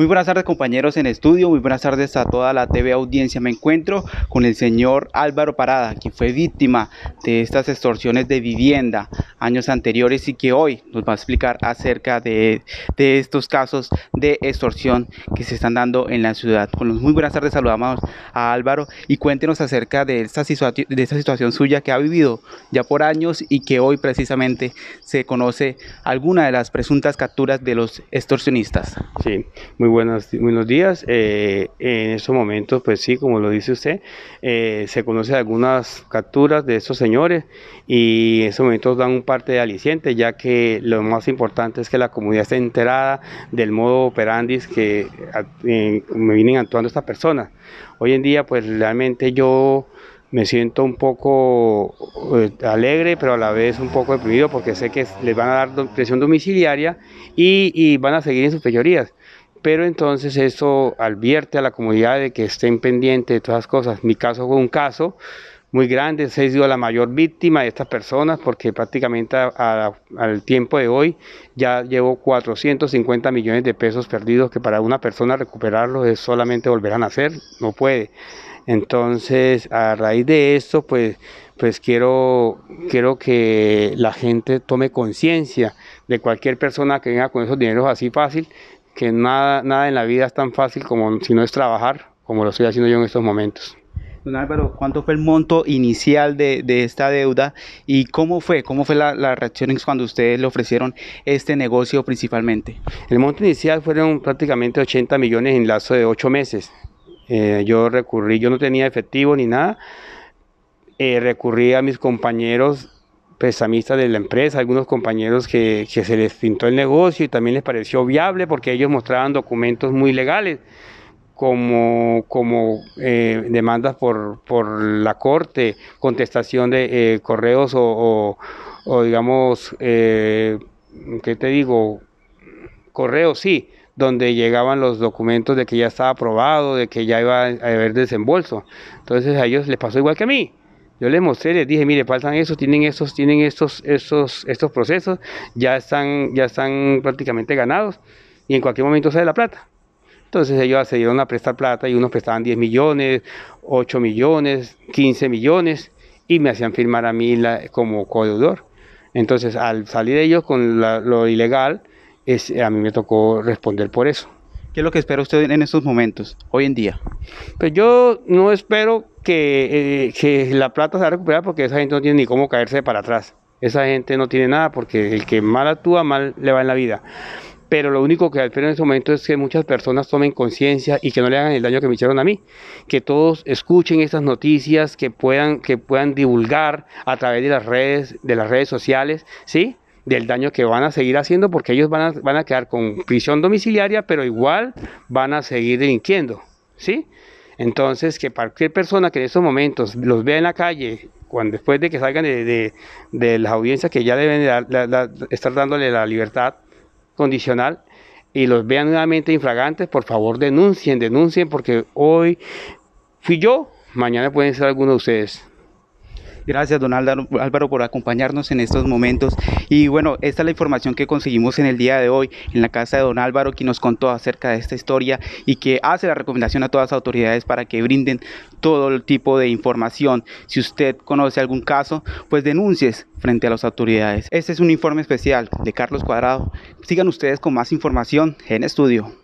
Muy buenas tardes compañeros en estudio, muy buenas tardes a toda la TV audiencia. Me encuentro con el señor Álvaro Parada, quien fue víctima de estas extorsiones de vivienda años anteriores y que hoy nos va a explicar acerca de, estos casos de extorsión que se están dando en la ciudad. Con muy buenas tardes saludamos a Álvaro y cuéntenos acerca de esta, de esta situación suya que ha vivido ya por años y que hoy precisamente se conoce alguna de las presuntas capturas de los extorsionistas. Sí, muy buenas, buenos días. Eh, en estos momentos, pues sí, como lo dice usted, eh, se conocen algunas capturas de estos señores y en estos momentos dan un parte de aliciente, ya que lo más importante es que la comunidad esté enterada del modo operandis que me vienen actuando estas personas. Hoy en día, pues realmente yo me siento un poco eh, alegre, pero a la vez un poco deprimido porque sé que les van a dar presión domiciliaria y, van a seguir en sus peyorías pero entonces eso advierte a la comunidad de que estén pendientes de todas las cosas. Mi caso fue un caso muy grande, se ha sido la mayor víctima de estas personas porque prácticamente al tiempo de hoy ya llevo 450 millones de pesos perdidos que para una persona recuperarlos es solamente volver a nacer, no puede. Entonces, a raíz de esto, pues, pues quiero, quiero que la gente tome conciencia de cualquier persona que venga con esos dineros así fácil, que nada, nada en la vida es tan fácil como si no es trabajar, como lo estoy haciendo yo en estos momentos. Don Álvaro, ¿cuánto fue el monto inicial de, de esta deuda y cómo fue? ¿Cómo fue la, reacción cuando ustedes le ofrecieron este negocio principalmente? El monto inicial fueron prácticamente 80 millones en lazo de 8 meses. Eh, yo recurrí, yo no tenía efectivo ni nada. Eh, recurrí a mis compañeros prestamistas de la empresa, algunos compañeros que, se les pintó el negocio y también les pareció viable porque ellos mostraban documentos muy legales como, como eh, demandas por, la corte, contestación de eh, correos o, digamos, eh, ¿qué te digo? Correos, sí, donde llegaban los documentos de que ya estaba aprobado, de que ya iba a haber desembolso. Entonces a ellos les pasó igual que a mí. Yo les mostré, les dije, mire, faltan esos, tienen estos, tienen estos, estos procesos, ya están, ya están prácticamente ganados y en cualquier momento sale la plata. Entonces ellos se dieron a prestar plata y unos prestaban 10 millones, 8 millones, 15 millones y me hacían firmar a mí como codeudor. Entonces al salir ellos con lo ilegal, a mí me tocó responder por eso. ¿Qué es lo que espera usted en estos momentos, hoy en día? Pues yo no espero eh, que, la plata se va a recuperar porque esa gente no tiene ni cómo caerse para atrás. Esa gente no tiene nada porque el que mal actúa, mal le va en la vida pero lo único que espero en este momento es que muchas personas tomen conciencia y que no le hagan el daño que me hicieron a mí, que todos escuchen estas noticias, que puedan, que puedan divulgar a través de las redes, de las redes sociales, ¿sí? del daño que van a seguir haciendo porque ellos van a, van a quedar con prisión domiciliaria, pero igual van a seguir delinquiendo, ¿sí? Entonces, que cualquier persona que en estos momentos los vea en la calle, cuando después de que salgan de, de, audiencia las audiencias que ya deben estar dándole la libertad condicional y los vean nuevamente infragantes, por favor denuncien, denuncien, porque hoy fui yo, mañana pueden ser algunos de ustedes. Gracias, don Álvaro, por acompañarnos en estos momentos. Y bueno, esta es la información que conseguimos en el día de hoy en la casa de don Álvaro, quien nos contó acerca de esta historia y que hace la recomendación a todas las autoridades para que brinden todo el tipo de información. Si usted conoce algún caso, pues denuncies frente a las autoridades. Este es un informe especial de Carlos Cuadrado. Sigan ustedes con más información en estudio.